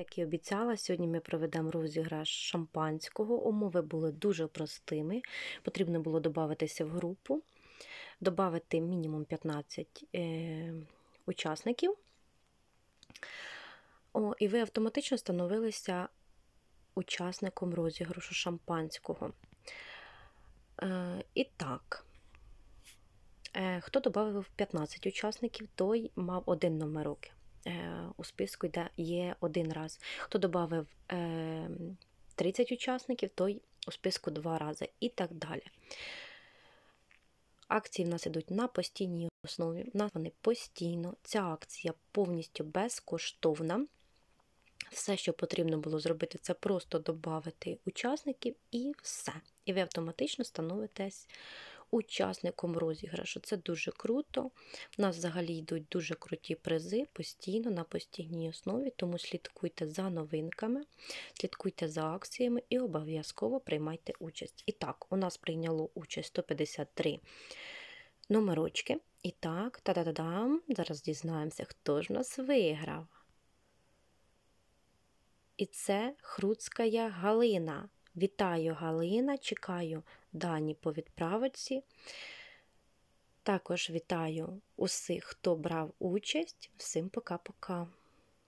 Як і обіцяла, сьогодні ми проведемо розіграш шампанського. Умови були дуже простими. Потрібно було додатися в групу, додати мінімум 15 е, учасників. О, І ви автоматично становилися учасником розіграшу шампанського. Е, І так, е, хто додав 15 учасників, той мав один номерок. Е, у списку йде є один раз. Хто додавив 30 е, учасників, той у списку два рази і так далі. Акції в нас йдуть на постійній основі. У нас вони постійно. Ця акція повністю безкоштовна. Все, що потрібно було зробити, це просто додати учасників і все. І ви автоматично становитесь учасником розіграшу. Це дуже круто. У нас взагалі йдуть дуже круті призи постійно на постійній основі, тому слідкуйте за новинками, слідкуйте за акціями і обов'язково приймайте участь. І так, у нас прийняло участь 153 номерочки. І так, та-да-да-дам, зараз дізнаємося, хто ж нас виграв. І це Хруцька Галина. Вітаю Галина, чекаю дані по відправці. Також вітаю усіх, хто брав участь. Всім пока-пока!